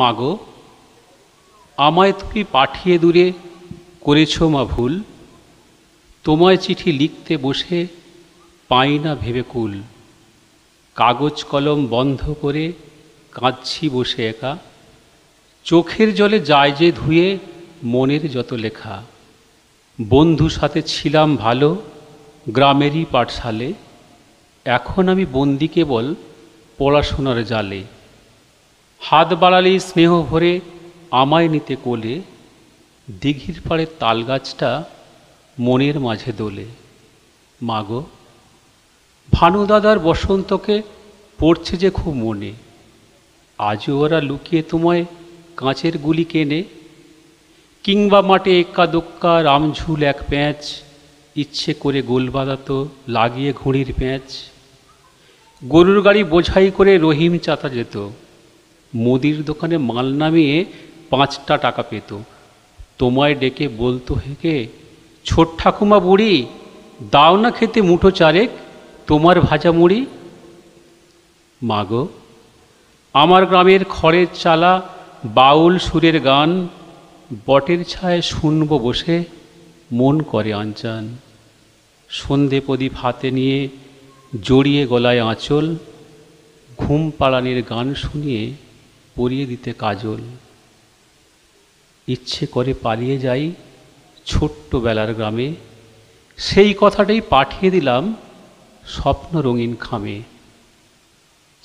মাগো আমায় তুমি পাঠিয়ে দূরে করেছ মা ভুল তোমায় চিঠি লিখতে বসে পাই না ভেবে কুল কাগজ কলম বন্ধ করে কাঁদছি বসে একা চোখের জলে যায় যে ধুয়ে মনের যত লেখা বন্ধু সাথে ছিলাম ভালো গ্রামেরই পাঠশালে এখন আমি বন্দি কেবল পড়াশোনার জালে হাত বাড়ালে স্নেহ ভরে আমায় নিতে কোলে দিঘির পাড়ে তালগাছটা মনের মাঝে দোলে ভানু ভানুদাদার বসন্তকে পড়ছে যে খুব মনে আজও ওরা লুকিয়ে তোমায় কাঁচের গুলি কেনে কিংবা মাঠে এক্কা দোক্কা রামঝুল এক প্যাঁচ ইচ্ছে করে গোল বাঁধাতো লাগিয়ে ঘুড়ির প্যাঁচ গরুর গাড়ি বোঝাই করে রহিম চাতা যেত মুদির দোকানে মাল নামিয়ে পাঁচটা টাকা পেত তোমায় ডেকে বলতো হেঁকে ছোট ঠাকুমা বুড়ি দাও না খেতে মুঠো চারেক তোমার ভাজা মুড়ি মাগো আমার গ্রামের খড়ের চালা বাউল সুরের গান বটের ছায় শুনব বসে মন করে আঞ্চান সন্ধে প্রদীপ হাতে নিয়ে জড়িয়ে গলায় আঁচল ঘুম পাড়ানির গান শুনিয়ে পরিয়ে দিতে কাজল ইচ্ছে করে পালিয়ে যাই ছোট্ট বেলার গ্রামে সেই কথাটাই পাঠিয়ে দিলাম স্বপ্ন রঙিন খামে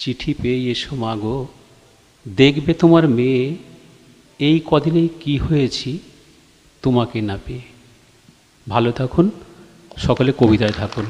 চিঠি পেয়ে এসো মাগো দেখবে তোমার মেয়ে এই কদিনে কি হয়েছি তোমাকে না পেয়ে ভালো থাকুন সকলে কবিতায় থাকুন